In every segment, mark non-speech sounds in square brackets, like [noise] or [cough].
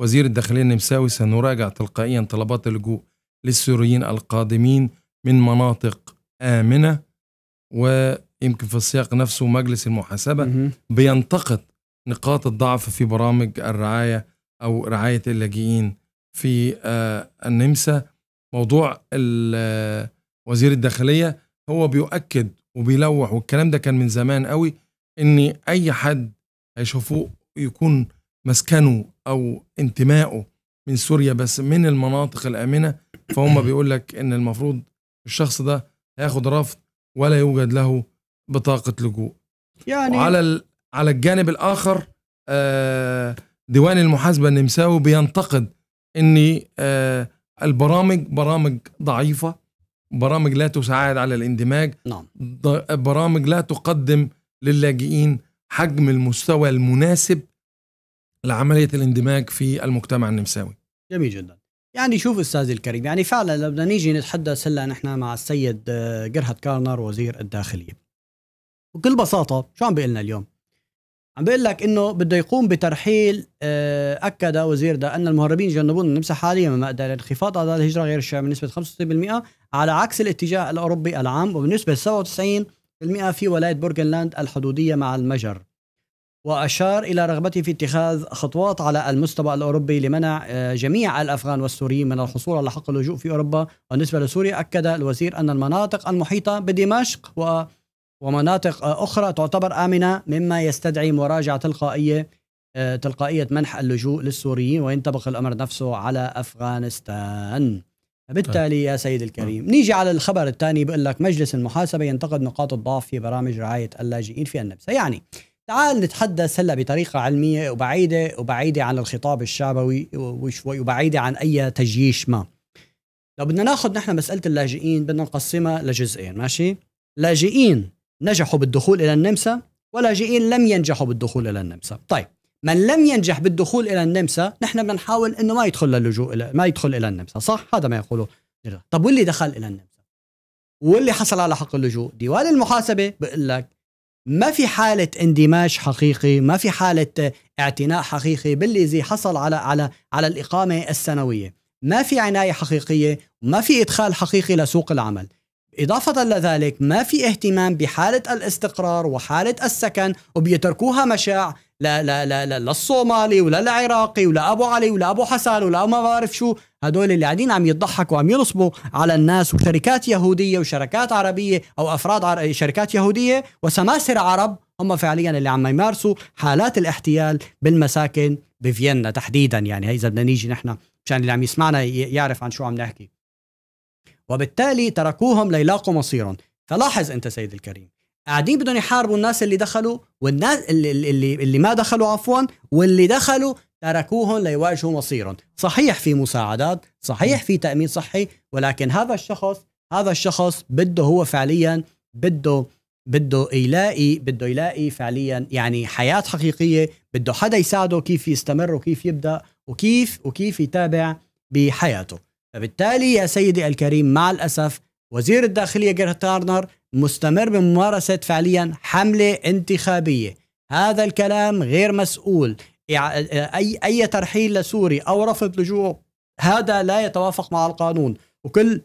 وزير الداخلية النمساوي سنراجع تلقائيا طلبات اللجوء للسوريين القادمين من مناطق آمنة ويمكن في السياق نفسه مجلس المحاسبة بينتقد نقاط الضعف في برامج الرعاية أو رعاية اللاجئين في آه، النمسا موضوع آه، وزير الداخلية هو بيؤكد وبيلوح والكلام ده كان من زمان قوي ان اي حد هيشوفوه يكون مسكنه او انتمائه من سوريا بس من المناطق الامنه فهم [coughs] بيقول لك ان المفروض الشخص ده هياخد رفض ولا يوجد له بطاقه لجوء يعني وعلى على الجانب الاخر آه، ديوان المحاسبه النمساوي بينتقد ان آه، البرامج برامج ضعيفه برامج لا تساعد على الاندماج نعم. برامج لا تقدم للاجئين حجم المستوى المناسب لعمليه الاندماج في المجتمع النمساوي. جميل جدا. يعني شوف استاذ الكريم يعني فعلا لو بدنا نيجي نتحدث هلا نحن مع السيد آه، جرهد كارنر وزير الداخليه. بكل بساطه شو عم بيقول لنا اليوم؟ عم بيقول لك انه بده يقوم بترحيل آه، اكد وزير ده ان المهربين يجنبون النمسا حاليا من مقدار انخفاض اعداد الهجره غير الشامله بنسبه 65% على عكس الاتجاه الاوروبي العام وبنسبه 97% في ولايه بورغنلاند الحدوديه مع المجر. وأشار إلى رغبته في اتخاذ خطوات على المستوى الأوروبي لمنع آه، جميع الأفغان والسوريين من الحصول على حق اللجوء في أوروبا بالنسبة لسوريا أكد الوزير أن المناطق المحيطة بدمشق و ومناطق آه، أخرى تعتبر آمنة مما يستدعي مراجعة تلقائية آه، تلقائية منح اللجوء للسوريين وينطبق الأمر نفسه على أفغانستان بالتالي يا سيد الكريم طيب. نيجي على الخبر الثاني بقول لك مجلس المحاسبة ينتقد نقاط الضعف في برامج رعاية اللاجئين في النبسة يعني تعال نتحدث هلا بطريقه علميه وبعيده وبعيده عن الخطاب الشعبوي وشوي وبعيده عن اي تجييش ما. لو بدنا ناخذ نحن مساله اللاجئين بدنا نقسمها لجزئين ماشي؟ لاجئين نجحوا بالدخول الى النمسا ولاجئين لم ينجحوا بالدخول الى النمسا. طيب من لم ينجح بالدخول الى النمسا نحن بدنا نحاول انه ما يدخل للجوء الى ما يدخل الى النمسا، صح؟ هذا ما يقوله طب واللي دخل الى النمسا واللي حصل على حق اللجوء، ديوان المحاسبه بقول لك ما في حالة اندماج حقيقي ما في حالة اعتناء حقيقي باللي زي حصل على على على الإقامة السنوية ما في عناية حقيقية ما في إدخال حقيقي لسوق العمل إضافة لذلك ما في اهتمام بحالة الاستقرار وحالة السكن وبيتركوها مشاع لا لا لا لا, للصومالي ولا العراقي ولا ابو علي ولا ابو حسن ولا ما بعرف شو هدول اللي قاعدين عم يضحكوا وعم ينصبوا على الناس وشركات يهوديه وشركات عربيه او افراد عر... شركات يهوديه وسماسره عرب هم فعليا اللي عم يمارسوا حالات الاحتيال بالمساكن بفيينا تحديدا يعني هي اذا بدنا نيجي نحن مشان اللي عم يسمعنا يعرف عن شو عم نحكي وبالتالي تركوهم ليلاقوا مصيرهم فلاحظ انت سيد الكريم قاعدين بدهم يحاربوا الناس اللي دخلوا والناس اللي اللي, اللي ما دخلوا عفوا واللي دخلوا تركوهم ليواجهوا مصيرهم صحيح في مساعدات صحيح في تأمين صحي ولكن هذا الشخص هذا الشخص بده هو فعليا بده بده يلاقي بده يلاقي فعليا يعني حياة حقيقية بده حدا يساعده كيف يستمر وكيف يبدأ وكيف وكيف يتابع بحياته فبالتالي يا سيدي الكريم مع الأسف وزير الداخلية جيرت تارنر مستمر بممارسة فعليا حملة انتخابية هذا الكلام غير مسؤول أي, أي ترحيل لسوري أو رفض لجوء هذا لا يتوافق مع القانون وكل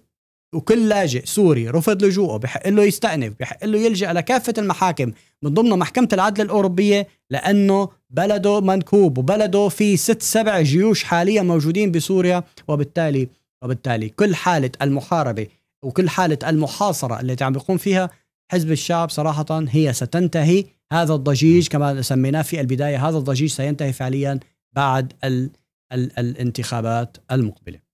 وكل لاجئ سوري رفض لجوءه بحق له يستأنف بحق له يلجأ لكافة المحاكم من ضمن محكمة العدل الأوروبية لأنه بلده منكوب وبلده في ست سبع جيوش حاليا موجودين بسوريا وبالتالي وبالتالي كل حالة المحاربة وكل حالة المحاصرة التي عم بيقوم فيها حزب الشعب صراحة هي ستنتهي هذا الضجيج كما سميناه في البداية هذا الضجيج سينتهي فعليا بعد الـ الـ الانتخابات المقبلة